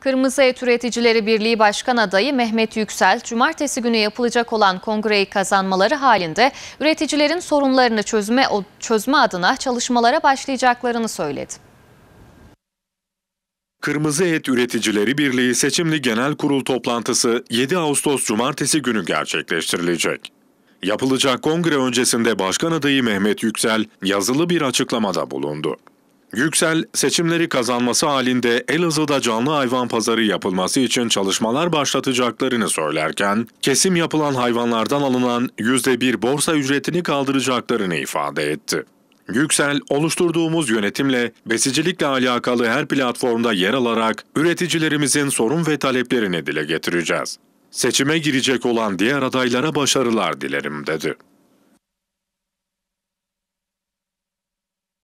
Kırmızı Et Üreticileri Birliği Başkan Adayı Mehmet Yüksel, cumartesi günü yapılacak olan kongreyi kazanmaları halinde üreticilerin sorunlarını çözme, çözme adına çalışmalara başlayacaklarını söyledi. Kırmızı Et Üreticileri Birliği Seçimli Genel Kurul toplantısı 7 Ağustos Cumartesi günü gerçekleştirilecek. Yapılacak kongre öncesinde başkan adayı Mehmet Yüksel yazılı bir açıklamada bulundu. Yüksel, seçimleri kazanması halinde Elazığ'da canlı hayvan pazarı yapılması için çalışmalar başlatacaklarını söylerken, kesim yapılan hayvanlardan alınan %1 borsa ücretini kaldıracaklarını ifade etti. Yüksel, oluşturduğumuz yönetimle besicilikle alakalı her platformda yer alarak üreticilerimizin sorun ve taleplerini dile getireceğiz. Seçime girecek olan diğer adaylara başarılar dilerim dedi.